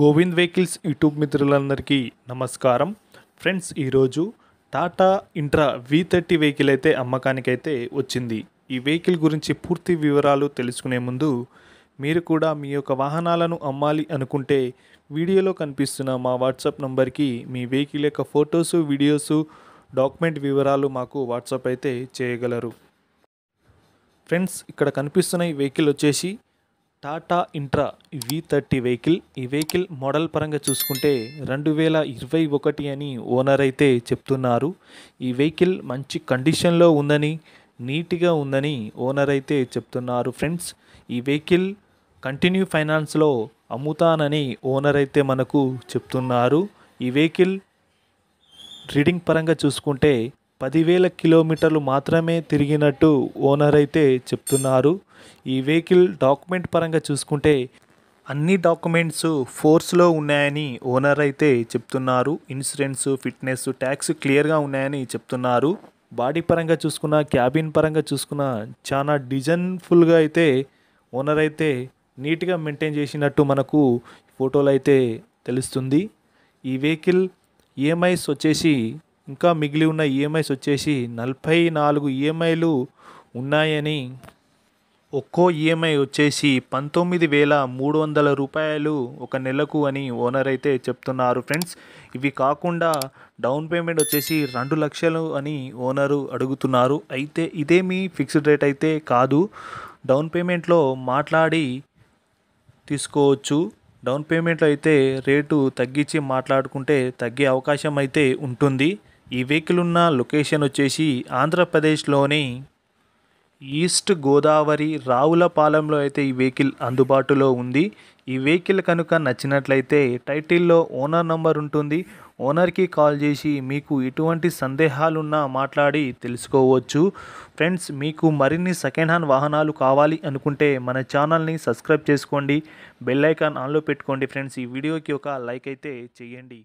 Govind vehicles YouTube మిత్రులందరికీ నమస్కారం friends ఈరోజు Tata Intra V thirty vehicle అయితే అమ్మకానికి అయితే వచ్చింది ఈ వెహికల్ గురించి పూర్తి వివరాలు తెలుసుకునే ముందు మీరు కూడా మీ యొక్క వాహనాలను అమ్మాలి అనుకుంటే వీడియోలో కనిపిస్తున్న మా వాట్సాప్ నంబర్కి మీ వెహికల్ యొక్క ఫొటోసు వీడియోసు డాక్యుమెంట్ వివరాలు మాకు వాట్సాప్ అయితే చేయగలరు ఫ్రెండ్స్ ఇక్కడ కనిపిస్తున్న ఈ వెహికల్ వచ్చేసి Tata Intra V thirty vehicle ఈ వెహికల్ మోడల్ పరంగా చూసుకుంటే రెండు వేల ఇరవై ఒకటి అని ఓనర్ అయితే చెప్తున్నారు ఈ వెహికల్ మంచి కండిషన్లో ఉందని నీట్గా ఉందని ఓనర్ అయితే చెప్తున్నారు ఫ్రెండ్స్ ఈ వెహికల్ కంటిన్యూ ఫైనాన్స్లో అమ్ముతానని ఓనర్ అయితే మనకు చెప్తున్నారు ఈ వెహికల్ రీడింగ్ పరంగా చూసుకుంటే పదివేల కిలోమీటర్లు మాత్రమే తిరిగినట్టు ఓనర్ అయితే చెప్తున్నారు ఈ వెహికల్ డాక్యుమెంట్ పరంగా చూసుకుంటే అన్ని డాక్యుమెంట్స్ ఫోర్స్లో ఉన్నాయని ఓనర్ అయితే చెప్తున్నారు ఇన్సూరెన్స్ ఫిట్నెస్ ట్యాక్స్ క్లియర్గా ఉన్నాయని చెప్తున్నారు బాడీ పరంగా చూసుకున్న క్యాబిన్ పరంగా చూసుకున్న చాలా డిజైన్ఫుల్గా అయితే ఓనర్ అయితే నీట్గా మెయింటైన్ చేసినట్టు మనకు ఫోటోలు అయితే తెలుస్తుంది ఈ వెహికల్ ఈఎంఐస్ వచ్చేసి ఇంకా మిగిలి ఉన్న ఈఎంఐస్ e వచ్చేసి నలభై నాలుగు ఈఎంఐలు e ఉన్నాయని ఒక్కో ఈఎంఐ e వచ్చేసి పంతొమ్మిది వేల మూడు వందల రూపాయలు ఒక నెలకు అని ఓనర్ అయితే చెప్తున్నారు ఫ్రెండ్స్ ఇవి కాకుండా డౌన్ పేమెంట్ వచ్చేసి రెండు లక్షలు అని ఓనరు అడుగుతున్నారు అయితే ఇదేమీ ఫిక్స్డ్ రేట్ అయితే కాదు డౌన్ పేమెంట్లో మాట్లాడి తీసుకోవచ్చు డౌన్ పేమెంట్లో అయితే రేటు తగ్గించి మాట్లాడుకుంటే తగ్గే అవకాశం అయితే ఉంటుంది ఈ వెహికల్ ఉన్న లొకేషన్ వచ్చేసి ఆంధ్రప్రదేశ్లోని ఈస్ట్ గోదావరి రావులపాలెంలో అయితే ఈ వెహికల్ అందుబాటులో ఉంది ఈ వెహికల్ కనుక నచ్చినట్లయితే టైటిల్లో ఓనర్ నంబర్ ఉంటుంది ఓనర్కి కాల్ చేసి మీకు ఎటువంటి సందేహాలున్నా మాట్లాడి తెలుసుకోవచ్చు ఫ్రెండ్స్ మీకు మరిన్ని సెకండ్ హ్యాండ్ వాహనాలు కావాలి అనుకుంటే మన ఛానల్ని సబ్స్క్రైబ్ చేసుకోండి బెల్ ఐకాన్ ఆన్లో పెట్టుకోండి ఫ్రెండ్స్ ఈ వీడియోకి ఒక లైక్ అయితే చేయండి